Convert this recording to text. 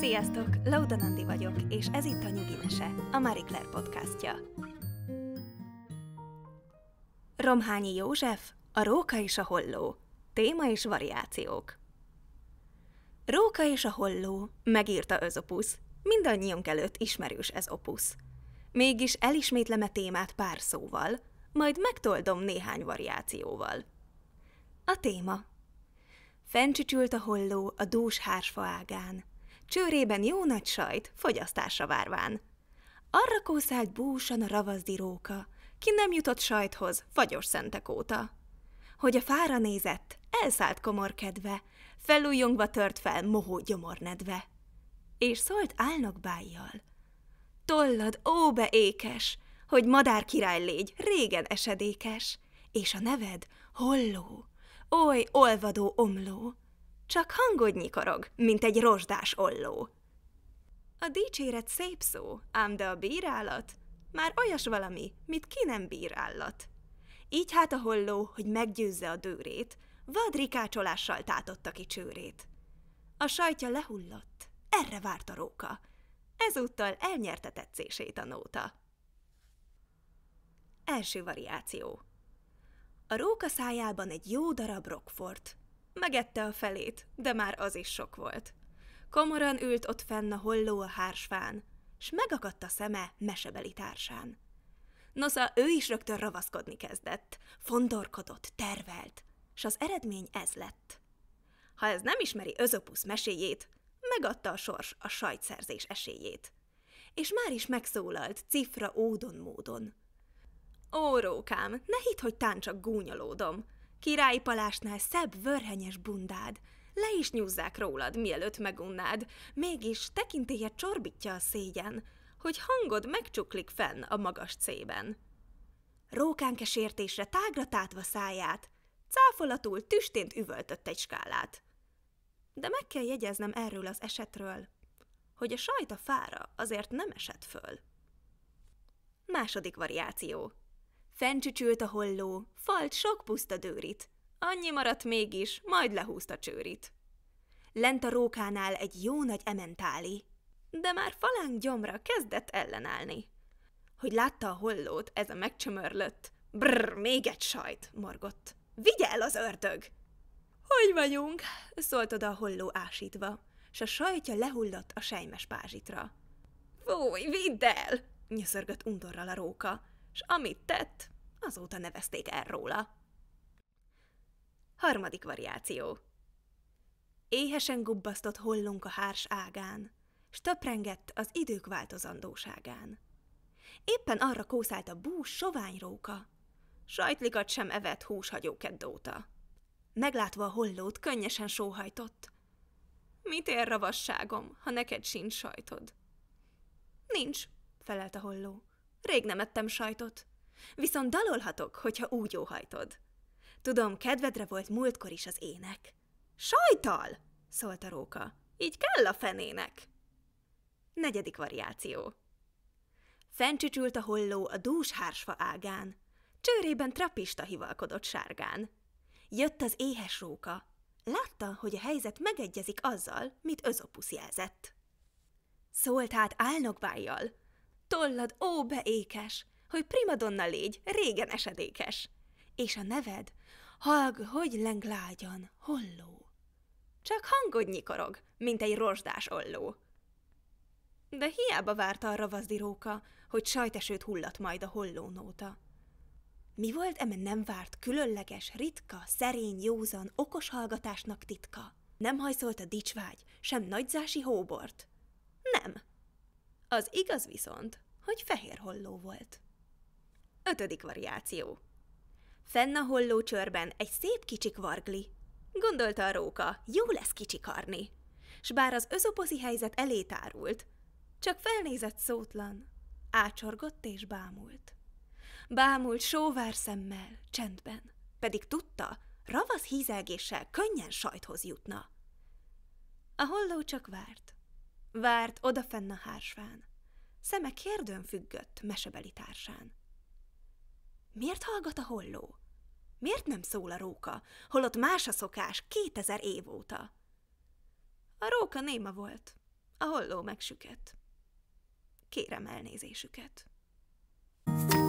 Sziasztok! Lauda Nandi vagyok, és ez itt a Nyugi Mese, a Marie Claire podcastja. Romhányi József, a róka és a holló. Téma és variációk. Róka és a holló, megírta opusz. Mindannyiunk előtt ismerős ez opusz. Mégis elismétlem a e témát pár szóval, majd megtoldom néhány variációval. A téma. Fencsicsült a holló a dús hársfa ágán, csőrében jó nagy sajt, fogyasztásra várván. Arra kószált búsan a ravazdi róka, ki nem jutott sajthoz, fagyos szentek óta. Hogy a fára nézett, elszállt komor kedve, felújongva tört fel mohó gyomornedve. És szólt álnok bájjal. Tollad, be ékes, hogy madár király légy, régen esedékes, és a neved holló, oly olvadó omló, csak hangod nyikorog, mint egy rozsdás olló. A dicséret szép szó, ám de a bírálat már olyas valami, mit ki nem bírálat. Így hát a holló, hogy meggyőzze a dőrét, vadrikácsolással tátotta ki csőrét. A sajtja lehullott, erre várt a róka. Ezúttal elnyerte tetszését a nóta. Első variáció. A róka szájában egy jó darab rokfort, Megette a felét, de már az is sok volt. Komoran ült ott fenn a holló a hársfán, s megakadt a szeme mesebeli társán. Nosza ő is rögtön ravaszkodni kezdett, fondorkodott, tervelt, s az eredmény ez lett. Ha ez nem ismeri Özopusz meséjét, megadta a sors a sajtszerzés esélyét. És már is megszólalt cifra ódon módon. Ó, rókám, ne hidd, hogy tán csak gúnyolódom, Királyi palásnál szebb, vörhenyes bundád. Le is nyúzzák rólad, mielőtt megunnád, mégis tekintélye csorbítja a szégyen, hogy hangod megcsuklik fenn a magas cében. Rókánk sértésre tágra tátva száját, cáfolatul tüstént üvöltött egy skálát. De meg kell jegyeznem erről az esetről, hogy a sajt a fára azért nem esett föl. Második variáció – Fencsücsült a holló, falt sok puszta dőrit. Annyi maradt mégis, majd lehúzta csőrit. Lent a rókánál egy jó nagy ementáli, de már falánk gyomra kezdett ellenállni. Hogy látta a hollót, ez a megcsömörlött. Brr, még egy sajt, morgott. Vigyel el az ördög! Hogy vagyunk? szólt oda a holló ásítva, s a sajtja lehullott a sejmes pázsitra. Fúj, vidd el! nyöszörgött undorral a róka s amit tett, azóta nevezték el róla. Harmadik variáció. Éhesen gubbasztott hollunk a hárs ágán, s töprengett az idők változandóságán. Éppen arra kószált a bús sovány róka, sajtlikat sem evett húshagyó keddóta. Meglátva a hollót, könnyesen sóhajtott. Mit ér ravasságom, ha neked sincs sajtod? Nincs, felelt a holló. Rég nem ettem sajtot. Viszont dalolhatok, hogyha úgy óhajtod. Tudom, kedvedre volt múltkor is az ének. Sajtal! szólt a róka. Így kell a fenének. Negyedik variáció. Fencsücsült a holló a dús hársfa ágán, csőrében trapista hivalkodott sárgán. Jött az éhes róka. Látta, hogy a helyzet megegyezik azzal, mit Özopusz jelzett. Szólt hát álnokbájjal, Tollad, ó, beékes, hogy primadonna légy, régen esedékes. És a neved, hallg, hogy leng lágyan, holló. Csak hangod nyikorog, mint egy rozsdás olló. De hiába várta a ravazdi róka, hogy sajtesőt hullat majd a hollónóta. Mi volt eme nem várt, különleges, ritka, szerény, józan, okos hallgatásnak titka? Nem hajszolt a dicsvágy, sem nagyzási hóbort, az igaz viszont, hogy fehér holló volt. Ötödik variáció. Fenn a holló csörben egy szép kicsik vargli. Gondolta a róka, jó lesz kicsikarni. S bár az özopozi helyzet elé tárult, csak felnézett szótlan, ácsorgott és bámult. Bámult sóvár szemmel, csendben, pedig tudta, ravasz hízelgéssel könnyen sajthoz jutna. A holló csak várt. Várt odafenn a hársván. Szeme kérdőn függött mesebeli társán. Miért hallgat a holló? Miért nem szól a róka, holott más a szokás kétezer év óta? A róka néma volt, a holló megsüket. Kérem elnézésüket. thank you